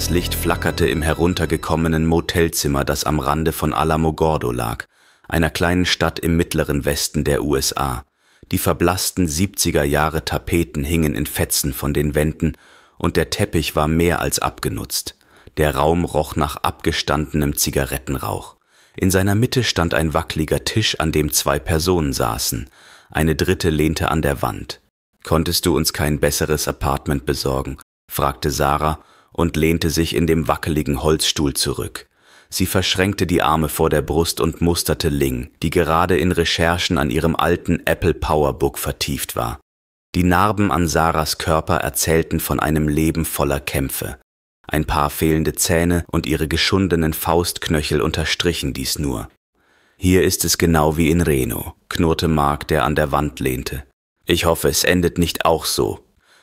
Das Licht flackerte im heruntergekommenen Motelzimmer, das am Rande von Alamogordo lag, einer kleinen Stadt im mittleren Westen der USA. Die verblassten 70er Jahre Tapeten hingen in Fetzen von den Wänden und der Teppich war mehr als abgenutzt. Der Raum roch nach abgestandenem Zigarettenrauch. In seiner Mitte stand ein wackeliger Tisch, an dem zwei Personen saßen. Eine dritte lehnte an der Wand. Konntest du uns kein besseres Apartment besorgen? fragte Sarah und lehnte sich in dem wackeligen Holzstuhl zurück. Sie verschränkte die Arme vor der Brust und musterte Ling, die gerade in Recherchen an ihrem alten Apple Powerbook vertieft war. Die Narben an Sarahs Körper erzählten von einem Leben voller Kämpfe. Ein paar fehlende Zähne und ihre geschundenen Faustknöchel unterstrichen dies nur. Hier ist es genau wie in Reno, knurrte Mark, der an der Wand lehnte. Ich hoffe, es endet nicht auch so,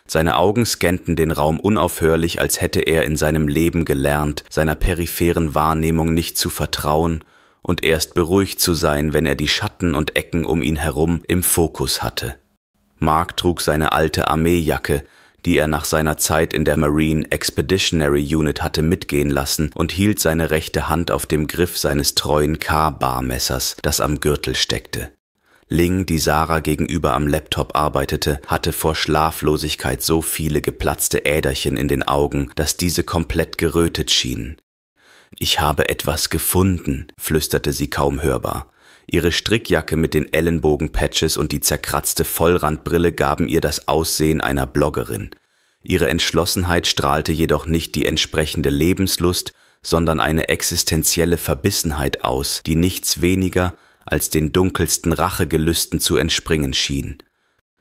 seine Augen scannten den Raum unaufhörlich, als hätte er in seinem Leben gelernt, seiner peripheren Wahrnehmung nicht zu vertrauen und erst beruhigt zu sein, wenn er die Schatten und Ecken um ihn herum im Fokus hatte. Mark trug seine alte Armeejacke, die er nach seiner Zeit in der Marine Expeditionary Unit hatte mitgehen lassen und hielt seine rechte Hand auf dem Griff seines treuen K-Barmessers, das am Gürtel steckte. Ling, die Sarah gegenüber am Laptop arbeitete, hatte vor Schlaflosigkeit so viele geplatzte Äderchen in den Augen, dass diese komplett gerötet schienen. Ich habe etwas gefunden, flüsterte sie kaum hörbar. Ihre Strickjacke mit den Ellenbogenpatches und die zerkratzte Vollrandbrille gaben ihr das Aussehen einer Bloggerin. Ihre Entschlossenheit strahlte jedoch nicht die entsprechende Lebenslust, sondern eine existenzielle Verbissenheit aus, die nichts weniger als den dunkelsten Rachegelüsten zu entspringen schien.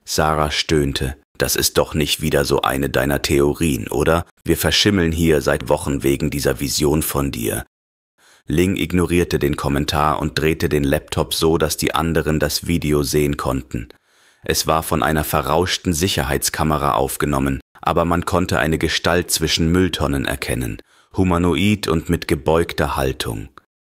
Sarah stöhnte. Das ist doch nicht wieder so eine deiner Theorien, oder? Wir verschimmeln hier seit Wochen wegen dieser Vision von dir. Ling ignorierte den Kommentar und drehte den Laptop so, dass die anderen das Video sehen konnten. Es war von einer verrauschten Sicherheitskamera aufgenommen, aber man konnte eine Gestalt zwischen Mülltonnen erkennen, humanoid und mit gebeugter Haltung.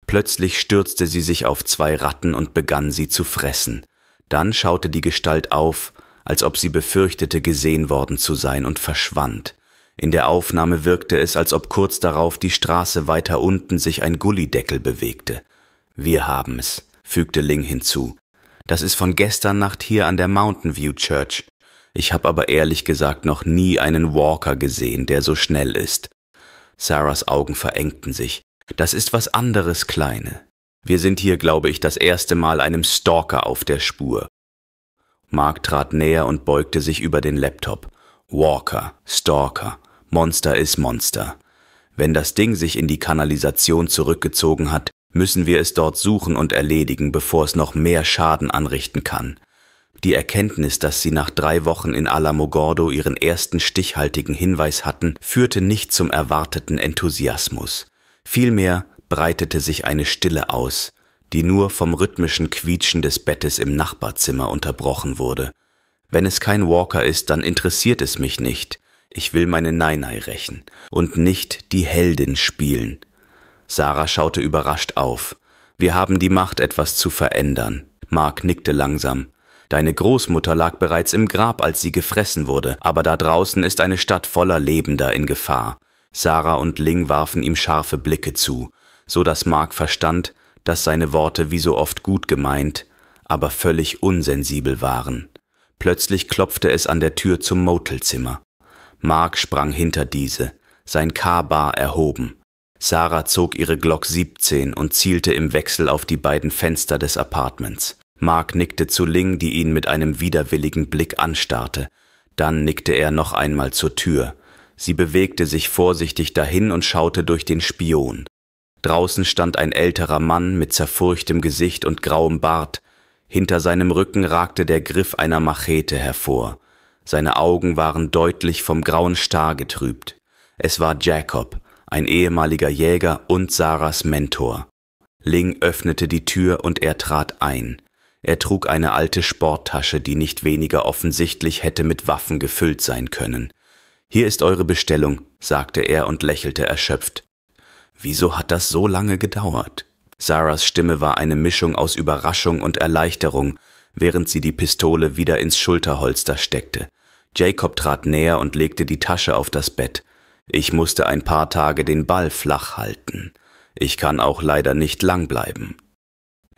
Plötzlich stürzte sie sich auf zwei Ratten und begann sie zu fressen. Dann schaute die Gestalt auf, als ob sie befürchtete, gesehen worden zu sein, und verschwand. In der Aufnahme wirkte es, als ob kurz darauf die Straße weiter unten sich ein Gullideckel bewegte. Wir haben es, fügte Ling hinzu. Das ist von gestern Nacht hier an der Mountain View Church. Ich habe aber ehrlich gesagt noch nie einen Walker gesehen, der so schnell ist. Sarahs Augen verengten sich. Das ist was anderes, Kleine. Wir sind hier, glaube ich, das erste Mal einem Stalker auf der Spur. Mark trat näher und beugte sich über den Laptop. Walker, Stalker, Monster ist Monster. Wenn das Ding sich in die Kanalisation zurückgezogen hat, müssen wir es dort suchen und erledigen, bevor es noch mehr Schaden anrichten kann. Die Erkenntnis, dass sie nach drei Wochen in Alamogordo ihren ersten stichhaltigen Hinweis hatten, führte nicht zum erwarteten Enthusiasmus. Vielmehr breitete sich eine Stille aus, die nur vom rhythmischen Quietschen des Bettes im Nachbarzimmer unterbrochen wurde. Wenn es kein Walker ist, dann interessiert es mich nicht. Ich will meine Neinei rächen und nicht die Heldin spielen. Sarah schaute überrascht auf. Wir haben die Macht, etwas zu verändern. Mark nickte langsam. Deine Großmutter lag bereits im Grab, als sie gefressen wurde, aber da draußen ist eine Stadt voller Lebender in Gefahr. Sarah und Ling warfen ihm scharfe Blicke zu, so dass Mark verstand, dass seine Worte wie so oft gut gemeint, aber völlig unsensibel waren. Plötzlich klopfte es an der Tür zum Motelzimmer. Mark sprang hinter diese, sein K-Bar erhoben. Sarah zog ihre Glock 17 und zielte im Wechsel auf die beiden Fenster des Apartments. Mark nickte zu Ling, die ihn mit einem widerwilligen Blick anstarrte. Dann nickte er noch einmal zur Tür. Sie bewegte sich vorsichtig dahin und schaute durch den Spion. Draußen stand ein älterer Mann mit zerfurchtem Gesicht und grauem Bart, hinter seinem Rücken ragte der Griff einer Machete hervor, seine Augen waren deutlich vom grauen Star getrübt. Es war Jacob, ein ehemaliger Jäger und Sarahs Mentor. Ling öffnete die Tür und er trat ein. Er trug eine alte Sporttasche, die nicht weniger offensichtlich hätte mit Waffen gefüllt sein können. Hier ist eure Bestellung, sagte er und lächelte erschöpft. Wieso hat das so lange gedauert? Sarahs Stimme war eine Mischung aus Überraschung und Erleichterung, während sie die Pistole wieder ins Schulterholster steckte. Jacob trat näher und legte die Tasche auf das Bett. Ich musste ein paar Tage den Ball flach halten. Ich kann auch leider nicht lang bleiben.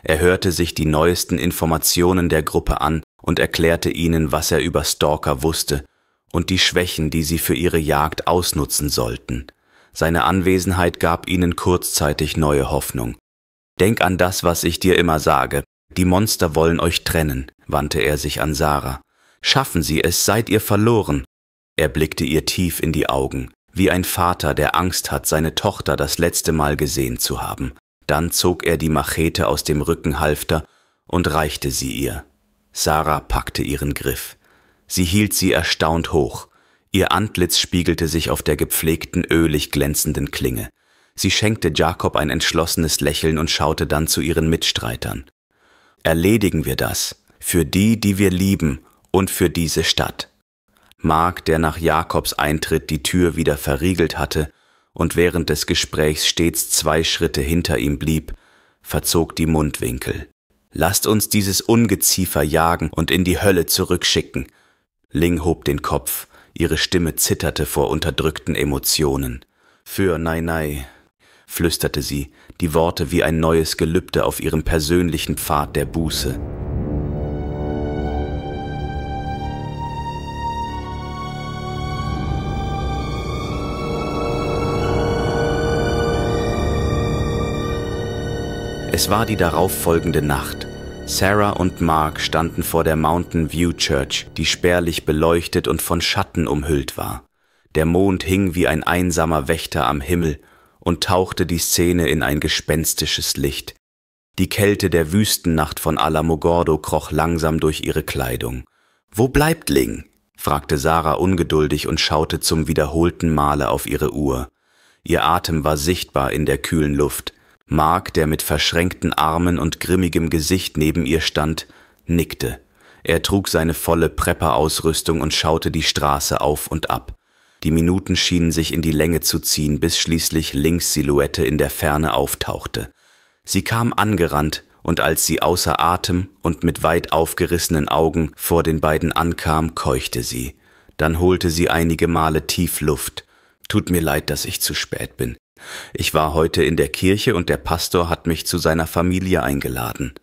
Er hörte sich die neuesten Informationen der Gruppe an und erklärte ihnen, was er über Stalker wusste und die Schwächen, die sie für ihre Jagd ausnutzen sollten. Seine Anwesenheit gab ihnen kurzzeitig neue Hoffnung. Denk an das, was ich dir immer sage. Die Monster wollen euch trennen, wandte er sich an Sarah. Schaffen Sie es, seid ihr verloren. Er blickte ihr tief in die Augen, wie ein Vater, der Angst hat, seine Tochter das letzte Mal gesehen zu haben. Dann zog er die Machete aus dem Rückenhalfter und reichte sie ihr. Sarah packte ihren Griff. Sie hielt sie erstaunt hoch. Ihr Antlitz spiegelte sich auf der gepflegten, ölig glänzenden Klinge. Sie schenkte Jakob ein entschlossenes Lächeln und schaute dann zu ihren Mitstreitern. Erledigen wir das, für die, die wir lieben und für diese Stadt. Mark, der nach Jakobs Eintritt die Tür wieder verriegelt hatte und während des Gesprächs stets zwei Schritte hinter ihm blieb, verzog die Mundwinkel. Lasst uns dieses Ungeziefer jagen und in die Hölle zurückschicken, Ling hob den Kopf, ihre Stimme zitterte vor unterdrückten Emotionen. Für Nei Nei, flüsterte sie, die Worte wie ein neues Gelübde auf ihrem persönlichen Pfad der Buße. Es war die darauffolgende Nacht. Sarah und Mark standen vor der Mountain View Church, die spärlich beleuchtet und von Schatten umhüllt war. Der Mond hing wie ein einsamer Wächter am Himmel und tauchte die Szene in ein gespenstisches Licht. Die Kälte der Wüstennacht von Alamogordo kroch langsam durch ihre Kleidung. Wo bleibt Ling? fragte Sarah ungeduldig und schaute zum wiederholten Male auf ihre Uhr. Ihr Atem war sichtbar in der kühlen Luft. Mark, der mit verschränkten Armen und grimmigem Gesicht neben ihr stand, nickte. Er trug seine volle Prepper-Ausrüstung und schaute die Straße auf und ab. Die Minuten schienen sich in die Länge zu ziehen, bis schließlich Links Silhouette in der Ferne auftauchte. Sie kam angerannt, und als sie außer Atem und mit weit aufgerissenen Augen vor den beiden ankam, keuchte sie. Dann holte sie einige Male tief Luft. Tut mir leid, dass ich zu spät bin. Ich war heute in der Kirche und der Pastor hat mich zu seiner Familie eingeladen.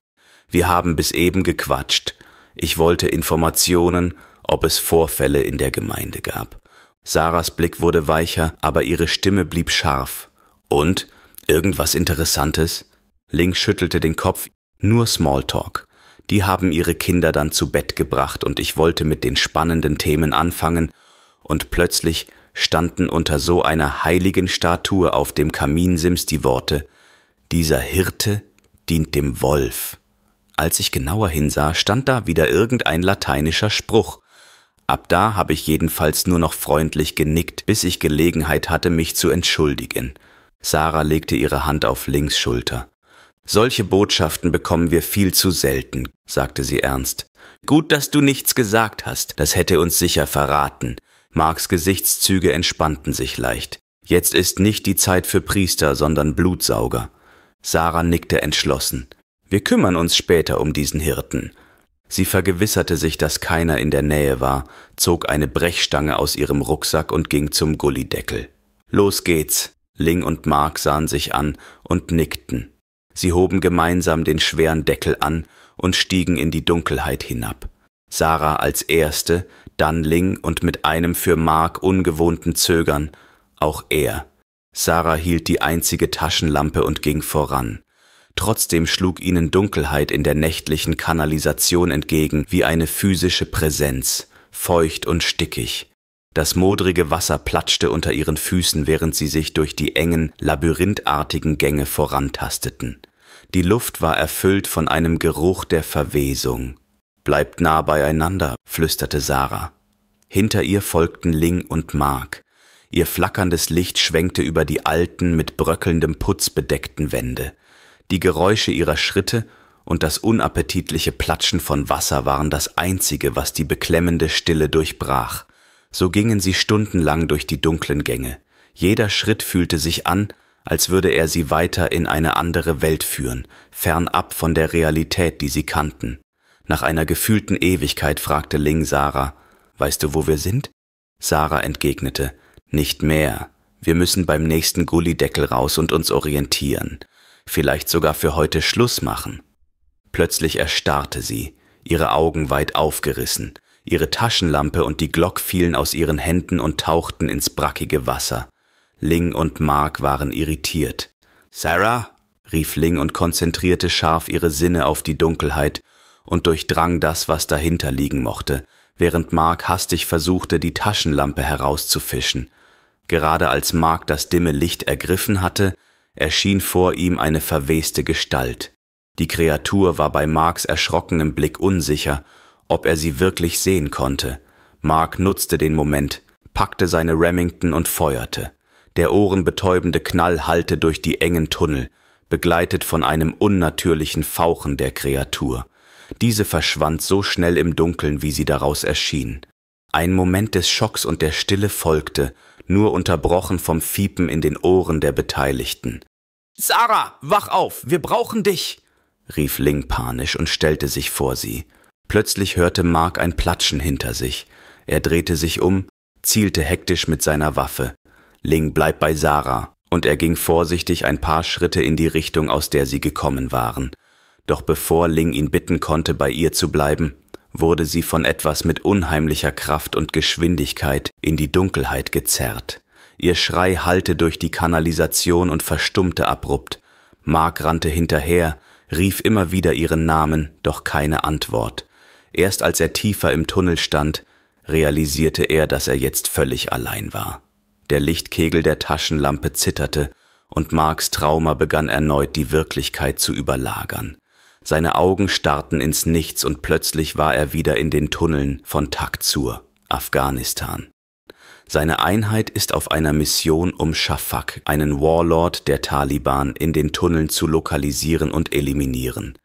Wir haben bis eben gequatscht. Ich wollte Informationen, ob es Vorfälle in der Gemeinde gab. Sarahs Blick wurde weicher, aber ihre Stimme blieb scharf. Und? Irgendwas Interessantes? Link schüttelte den Kopf. Nur Smalltalk. Die haben ihre Kinder dann zu Bett gebracht und ich wollte mit den spannenden Themen anfangen und plötzlich standen unter so einer heiligen Statue auf dem Kaminsims die Worte Dieser Hirte dient dem Wolf. Als ich genauer hinsah, stand da wieder irgendein lateinischer Spruch. Ab da habe ich jedenfalls nur noch freundlich genickt, bis ich Gelegenheit hatte, mich zu entschuldigen. Sarah legte ihre Hand auf Links Schulter. Solche Botschaften bekommen wir viel zu selten, sagte sie ernst. Gut, dass du nichts gesagt hast, das hätte uns sicher verraten. Marks Gesichtszüge entspannten sich leicht. Jetzt ist nicht die Zeit für Priester, sondern Blutsauger. Sarah nickte entschlossen. Wir kümmern uns später um diesen Hirten. Sie vergewisserte sich, dass keiner in der Nähe war, zog eine Brechstange aus ihrem Rucksack und ging zum Gullideckel. Los geht's. Ling und Mark sahen sich an und nickten. Sie hoben gemeinsam den schweren Deckel an und stiegen in die Dunkelheit hinab. Sarah als Erste, dann Ling und mit einem für Mark ungewohnten Zögern, auch er. Sarah hielt die einzige Taschenlampe und ging voran. Trotzdem schlug ihnen Dunkelheit in der nächtlichen Kanalisation entgegen wie eine physische Präsenz, feucht und stickig. Das modrige Wasser platschte unter ihren Füßen, während sie sich durch die engen, labyrinthartigen Gänge vorantasteten. Die Luft war erfüllt von einem Geruch der Verwesung. Bleibt nah beieinander, flüsterte Sarah. Hinter ihr folgten Ling und Mark. Ihr flackerndes Licht schwenkte über die alten, mit bröckelndem Putz bedeckten Wände. Die Geräusche ihrer Schritte und das unappetitliche Platschen von Wasser waren das Einzige, was die beklemmende Stille durchbrach. So gingen sie stundenlang durch die dunklen Gänge. Jeder Schritt fühlte sich an, als würde er sie weiter in eine andere Welt führen, fernab von der Realität, die sie kannten. Nach einer gefühlten Ewigkeit fragte Ling Sarah, Weißt du, wo wir sind? Sarah entgegnete, Nicht mehr. Wir müssen beim nächsten Gullideckel raus und uns orientieren. Vielleicht sogar für heute Schluss machen. Plötzlich erstarrte sie, ihre Augen weit aufgerissen. Ihre Taschenlampe und die Glock fielen aus ihren Händen und tauchten ins brackige Wasser. Ling und Mark waren irritiert. Sarah? rief Ling und konzentrierte scharf ihre Sinne auf die Dunkelheit und durchdrang das, was dahinter liegen mochte, während Mark hastig versuchte, die Taschenlampe herauszufischen. Gerade als Mark das dimme Licht ergriffen hatte, erschien vor ihm eine verweste Gestalt. Die Kreatur war bei Marks erschrockenem Blick unsicher, ob er sie wirklich sehen konnte. Mark nutzte den Moment, packte seine Remington und feuerte. Der ohrenbetäubende Knall hallte durch die engen Tunnel, begleitet von einem unnatürlichen Fauchen der Kreatur. Diese verschwand so schnell im Dunkeln, wie sie daraus erschien. Ein Moment des Schocks und der Stille folgte, nur unterbrochen vom Fiepen in den Ohren der Beteiligten. Sarah, wach auf, wir brauchen dich! rief Ling panisch und stellte sich vor sie. Plötzlich hörte Mark ein Platschen hinter sich. Er drehte sich um, zielte hektisch mit seiner Waffe. Ling bleibt bei Sarah, und er ging vorsichtig ein paar Schritte in die Richtung, aus der sie gekommen waren. Doch bevor Ling ihn bitten konnte, bei ihr zu bleiben, wurde sie von etwas mit unheimlicher Kraft und Geschwindigkeit in die Dunkelheit gezerrt. Ihr Schrei hallte durch die Kanalisation und verstummte abrupt. Mark rannte hinterher, rief immer wieder ihren Namen, doch keine Antwort. Erst als er tiefer im Tunnel stand, realisierte er, dass er jetzt völlig allein war. Der Lichtkegel der Taschenlampe zitterte, und Marks Trauma begann erneut die Wirklichkeit zu überlagern. Seine Augen starrten ins Nichts und plötzlich war er wieder in den Tunneln von Takzur, Afghanistan. Seine Einheit ist auf einer Mission, um Shafak, einen Warlord der Taliban, in den Tunneln zu lokalisieren und eliminieren.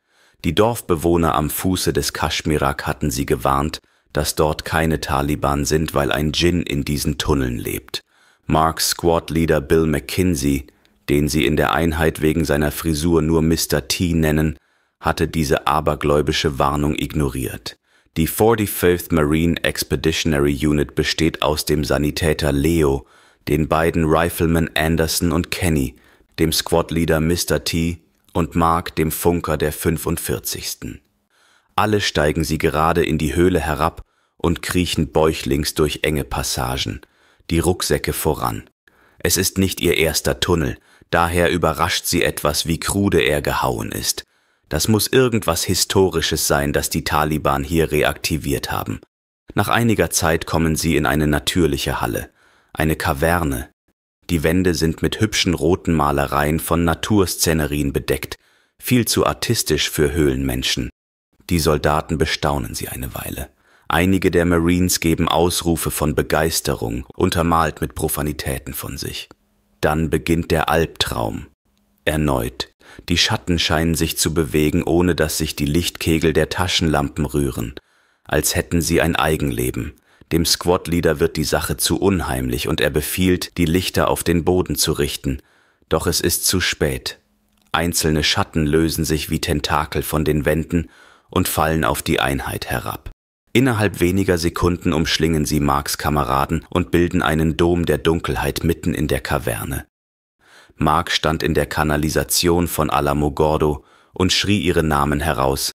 Die Dorfbewohner am Fuße des Kaschmirak hatten sie gewarnt, dass dort keine Taliban sind, weil ein Djinn in diesen Tunneln lebt. Marks Squad-Leader Bill McKinsey, den sie in der Einheit wegen seiner Frisur nur Mr. T nennen, hatte diese abergläubische Warnung ignoriert. Die 45th Marine Expeditionary Unit besteht aus dem Sanitäter Leo, den beiden Riflemen Anderson und Kenny, dem Squadleader Mr. T und Mark, dem Funker der 45. Alle steigen sie gerade in die Höhle herab und kriechen bäuchlings durch enge Passagen, die Rucksäcke voran. Es ist nicht ihr erster Tunnel, daher überrascht sie etwas, wie krude er gehauen ist. Das muss irgendwas Historisches sein, das die Taliban hier reaktiviert haben. Nach einiger Zeit kommen sie in eine natürliche Halle, eine Kaverne. Die Wände sind mit hübschen roten Malereien von Naturszenerien bedeckt, viel zu artistisch für Höhlenmenschen. Die Soldaten bestaunen sie eine Weile. Einige der Marines geben Ausrufe von Begeisterung, untermalt mit Profanitäten von sich. Dann beginnt der Albtraum. Erneut die Schatten scheinen sich zu bewegen, ohne dass sich die Lichtkegel der Taschenlampen rühren, als hätten sie ein Eigenleben. Dem Squadleader wird die Sache zu unheimlich und er befiehlt, die Lichter auf den Boden zu richten. Doch es ist zu spät. Einzelne Schatten lösen sich wie Tentakel von den Wänden und fallen auf die Einheit herab. Innerhalb weniger Sekunden umschlingen sie Marks Kameraden und bilden einen Dom der Dunkelheit mitten in der Kaverne. Mark stand in der Kanalisation von Alamogordo und schrie ihren Namen heraus.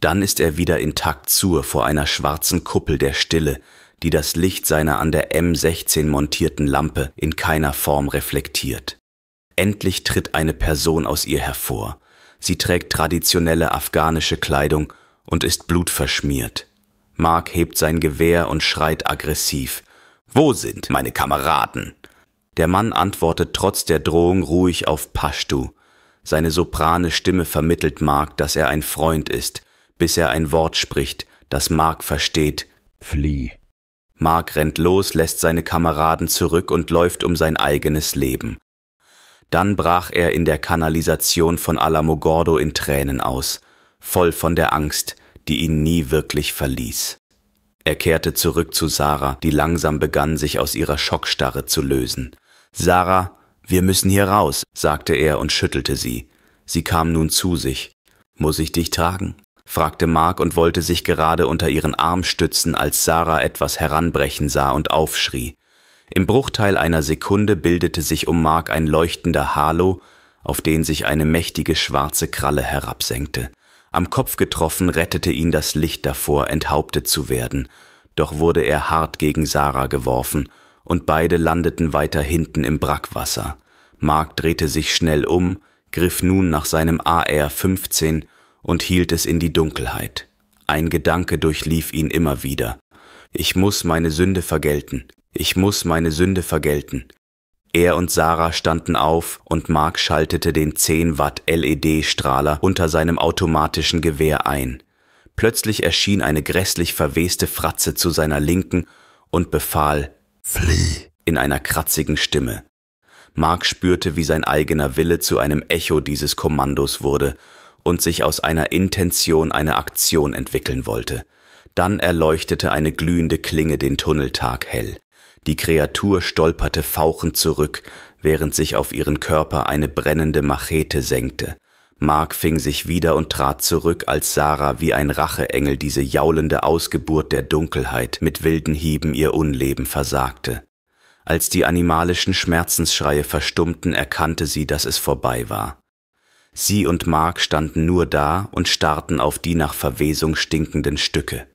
Dann ist er wieder intakt zur vor einer schwarzen Kuppel der Stille, die das Licht seiner an der M16 montierten Lampe in keiner Form reflektiert. Endlich tritt eine Person aus ihr hervor. Sie trägt traditionelle afghanische Kleidung und ist blutverschmiert. Mark hebt sein Gewehr und schreit aggressiv. Wo sind meine Kameraden? Der Mann antwortet trotz der Drohung ruhig auf Pashtu. Seine soprane Stimme vermittelt Mark, dass er ein Freund ist, bis er ein Wort spricht, das Mark versteht. Flieh. Mark rennt los, lässt seine Kameraden zurück und läuft um sein eigenes Leben. Dann brach er in der Kanalisation von Alamogordo in Tränen aus, voll von der Angst, die ihn nie wirklich verließ. Er kehrte zurück zu Sarah, die langsam begann, sich aus ihrer Schockstarre zu lösen. Sarah, wir müssen hier raus, sagte er und schüttelte sie. Sie kam nun zu sich. Muss ich dich tragen? fragte Mark und wollte sich gerade unter ihren Arm stützen, als Sarah etwas heranbrechen sah und aufschrie. Im Bruchteil einer Sekunde bildete sich um Mark ein leuchtender Halo, auf den sich eine mächtige schwarze Kralle herabsenkte. Am Kopf getroffen, rettete ihn das Licht davor, enthauptet zu werden, doch wurde er hart gegen Sarah geworfen, und beide landeten weiter hinten im Brackwasser. Mark drehte sich schnell um, griff nun nach seinem AR-15 und hielt es in die Dunkelheit. Ein Gedanke durchlief ihn immer wieder. Ich muss meine Sünde vergelten. Ich muss meine Sünde vergelten. Er und Sarah standen auf und Mark schaltete den 10 Watt LED-Strahler unter seinem automatischen Gewehr ein. Plötzlich erschien eine grässlich verweste Fratze zu seiner Linken und befahl Flieh in einer kratzigen Stimme. Mark spürte, wie sein eigener Wille zu einem Echo dieses Kommandos wurde und sich aus einer Intention eine Aktion entwickeln wollte. Dann erleuchtete eine glühende Klinge den Tunneltag hell. Die Kreatur stolperte fauchend zurück, während sich auf ihren Körper eine brennende Machete senkte. Mark fing sich wieder und trat zurück, als Sarah wie ein Racheengel diese jaulende Ausgeburt der Dunkelheit mit wilden Hieben ihr Unleben versagte. Als die animalischen Schmerzensschreie verstummten, erkannte sie, dass es vorbei war. Sie und Mark standen nur da und starrten auf die nach Verwesung stinkenden Stücke.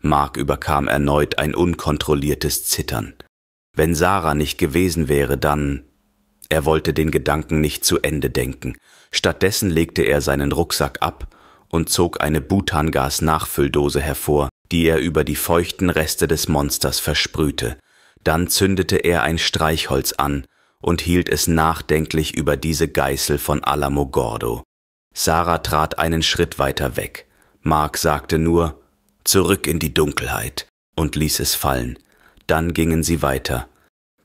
Mark überkam erneut ein unkontrolliertes Zittern. Wenn Sarah nicht gewesen wäre, dann. Er wollte den Gedanken nicht zu Ende denken. Stattdessen legte er seinen Rucksack ab und zog eine Butangas-Nachfülldose hervor, die er über die feuchten Reste des Monsters versprühte. Dann zündete er ein Streichholz an und hielt es nachdenklich über diese Geißel von Alamo Gordo. Sarah trat einen Schritt weiter weg. Mark sagte nur Zurück in die Dunkelheit und ließ es fallen dann gingen sie weiter.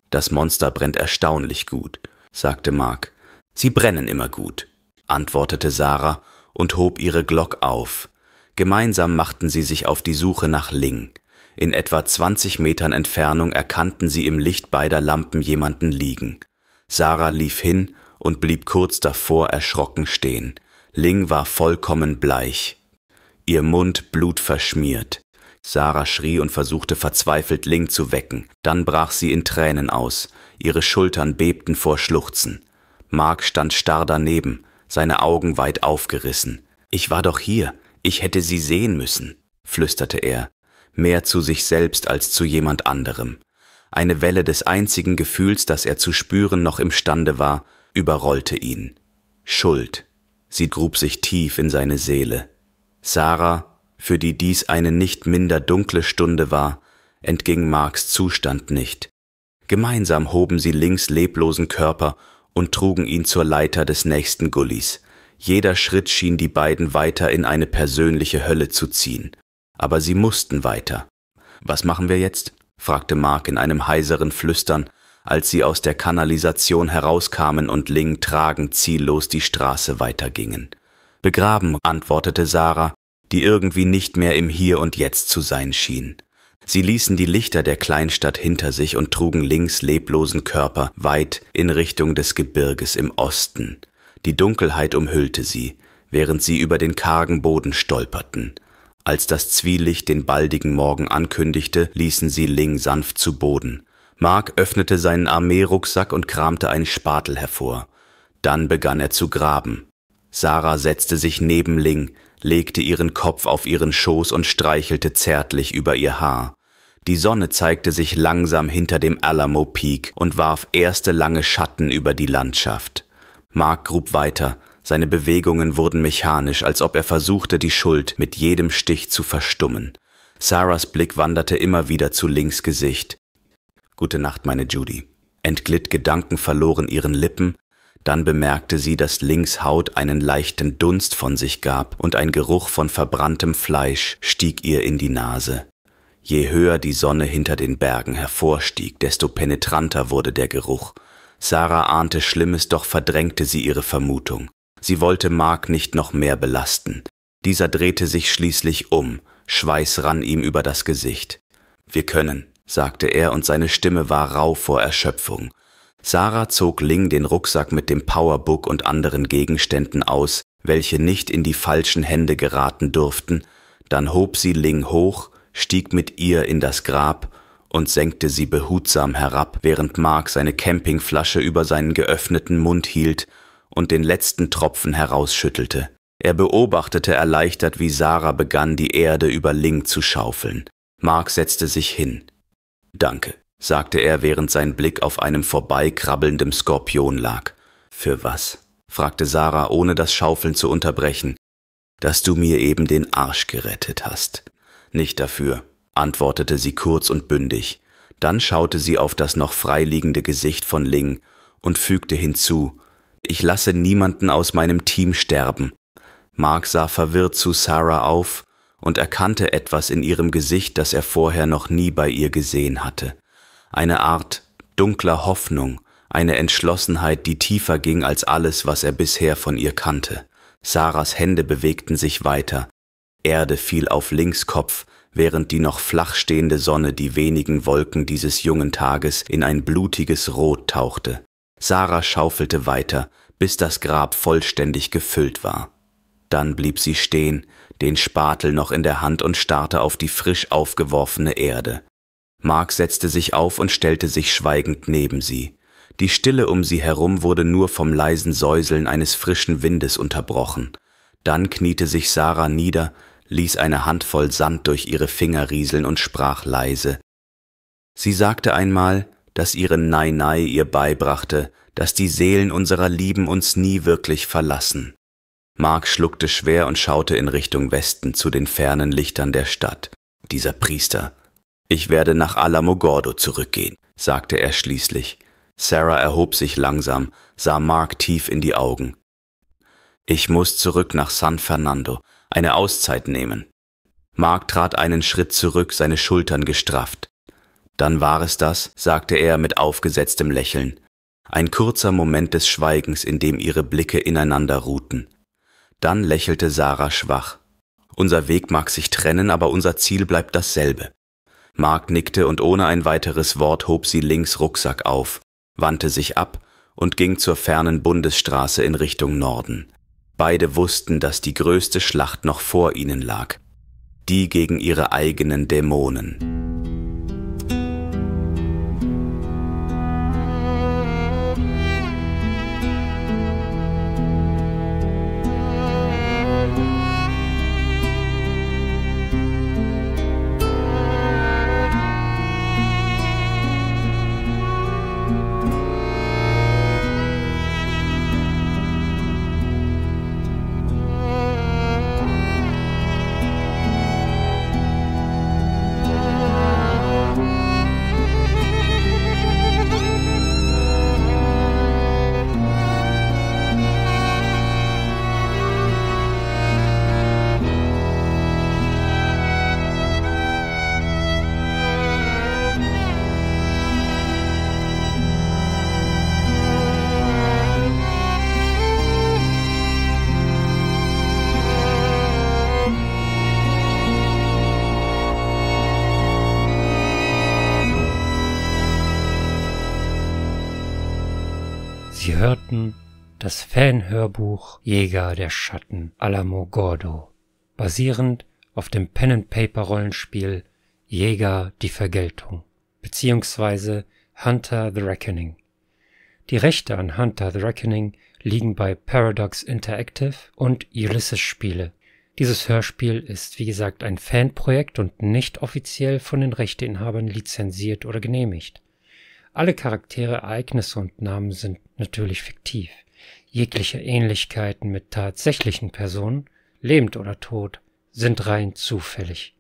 Das Monster brennt erstaunlich gut, sagte Mark. Sie brennen immer gut, antwortete Sarah und hob ihre Glock auf. Gemeinsam machten sie sich auf die Suche nach Ling. In etwa 20 Metern Entfernung erkannten sie im Licht beider Lampen jemanden liegen. Sarah lief hin und blieb kurz davor erschrocken stehen. Ling war vollkommen bleich, ihr Mund blutverschmiert. Sarah schrie und versuchte verzweifelt Ling zu wecken. Dann brach sie in Tränen aus. Ihre Schultern bebten vor Schluchzen. Mark stand starr daneben, seine Augen weit aufgerissen. Ich war doch hier. Ich hätte sie sehen müssen, flüsterte er, mehr zu sich selbst als zu jemand anderem. Eine Welle des einzigen Gefühls, das er zu spüren noch imstande war, überrollte ihn. Schuld. Sie grub sich tief in seine Seele. Sarah für die dies eine nicht minder dunkle Stunde war, entging Marks Zustand nicht. Gemeinsam hoben sie Links leblosen Körper und trugen ihn zur Leiter des nächsten Gullis. Jeder Schritt schien die beiden weiter in eine persönliche Hölle zu ziehen. Aber sie mussten weiter. Was machen wir jetzt? fragte Mark in einem heiseren Flüstern, als sie aus der Kanalisation herauskamen und Ling tragend ziellos die Straße weitergingen. Begraben, antwortete Sarah, die irgendwie nicht mehr im Hier und Jetzt zu sein schien. Sie ließen die Lichter der Kleinstadt hinter sich und trugen Links leblosen Körper weit in Richtung des Gebirges im Osten. Die Dunkelheit umhüllte sie, während sie über den kargen Boden stolperten. Als das Zwielicht den baldigen Morgen ankündigte, ließen sie Ling sanft zu Boden. Mark öffnete seinen Armeerucksack und kramte einen Spatel hervor. Dann begann er zu graben. Sarah setzte sich neben Ling, legte ihren Kopf auf ihren Schoß und streichelte zärtlich über ihr Haar. Die Sonne zeigte sich langsam hinter dem Alamo Peak und warf erste lange Schatten über die Landschaft. Mark grub weiter, seine Bewegungen wurden mechanisch, als ob er versuchte, die Schuld mit jedem Stich zu verstummen. Sarahs Blick wanderte immer wieder zu Links Gesicht. Gute Nacht, meine Judy. Entglitt Gedanken verloren ihren Lippen, dann bemerkte sie, dass Links Haut einen leichten Dunst von sich gab und ein Geruch von verbranntem Fleisch stieg ihr in die Nase. Je höher die Sonne hinter den Bergen hervorstieg, desto penetranter wurde der Geruch. Sarah ahnte Schlimmes, doch verdrängte sie ihre Vermutung. Sie wollte Mark nicht noch mehr belasten. Dieser drehte sich schließlich um, Schweiß rann ihm über das Gesicht. Wir können, sagte er, und seine Stimme war rau vor Erschöpfung. Sarah zog Ling den Rucksack mit dem Powerbook und anderen Gegenständen aus, welche nicht in die falschen Hände geraten durften, dann hob sie Ling hoch, stieg mit ihr in das Grab und senkte sie behutsam herab, während Mark seine Campingflasche über seinen geöffneten Mund hielt und den letzten Tropfen herausschüttelte. Er beobachtete erleichtert, wie Sarah begann, die Erde über Ling zu schaufeln. Mark setzte sich hin. Danke, sagte er, während sein Blick auf einem vorbeikrabbelndem Skorpion lag. Für was? fragte Sarah, ohne das Schaufeln zu unterbrechen. Dass du mir eben den Arsch gerettet hast. Nicht dafür, antwortete sie kurz und bündig. Dann schaute sie auf das noch freiliegende Gesicht von Ling und fügte hinzu, ich lasse niemanden aus meinem Team sterben. Mark sah verwirrt zu Sarah auf und erkannte etwas in ihrem Gesicht, das er vorher noch nie bei ihr gesehen hatte eine Art dunkler Hoffnung, eine Entschlossenheit, die tiefer ging als alles, was er bisher von ihr kannte. Sarahs Hände bewegten sich weiter, Erde fiel auf Linkskopf, während die noch flach stehende Sonne die wenigen Wolken dieses jungen Tages in ein blutiges Rot tauchte. Sarah schaufelte weiter, bis das Grab vollständig gefüllt war. Dann blieb sie stehen, den Spatel noch in der Hand und starrte auf die frisch aufgeworfene Erde. Mark setzte sich auf und stellte sich schweigend neben sie. Die Stille um sie herum wurde nur vom leisen Säuseln eines frischen Windes unterbrochen. Dann kniete sich Sarah nieder, ließ eine Handvoll Sand durch ihre Finger rieseln und sprach leise. Sie sagte einmal, dass ihre Nei Nei ihr beibrachte, dass die Seelen unserer Lieben uns nie wirklich verlassen. Mark schluckte schwer und schaute in Richtung Westen zu den fernen Lichtern der Stadt. Dieser Priester, ich werde nach Alamogordo zurückgehen, sagte er schließlich. Sarah erhob sich langsam, sah Mark tief in die Augen. Ich muss zurück nach San Fernando, eine Auszeit nehmen. Mark trat einen Schritt zurück, seine Schultern gestrafft. Dann war es das, sagte er mit aufgesetztem Lächeln. Ein kurzer Moment des Schweigens, in dem ihre Blicke ineinander ruhten. Dann lächelte Sarah schwach. Unser Weg mag sich trennen, aber unser Ziel bleibt dasselbe. Mark nickte und ohne ein weiteres Wort hob sie links Rucksack auf, wandte sich ab und ging zur fernen Bundesstraße in Richtung Norden. Beide wussten, dass die größte Schlacht noch vor ihnen lag, die gegen ihre eigenen Dämonen. Sie hörten das Fanhörbuch Jäger der Schatten Alamo Gordo, basierend auf dem Pen-and-Paper-Rollenspiel Jäger die Vergeltung bzw. Hunter the Reckoning. Die Rechte an Hunter the Reckoning liegen bei Paradox Interactive und Ulysses Spiele. Dieses Hörspiel ist wie gesagt ein Fanprojekt und nicht offiziell von den Rechteinhabern lizenziert oder genehmigt. Alle Charaktere, Ereignisse und Namen sind natürlich fiktiv. Jegliche Ähnlichkeiten mit tatsächlichen Personen, lebend oder tot, sind rein zufällig.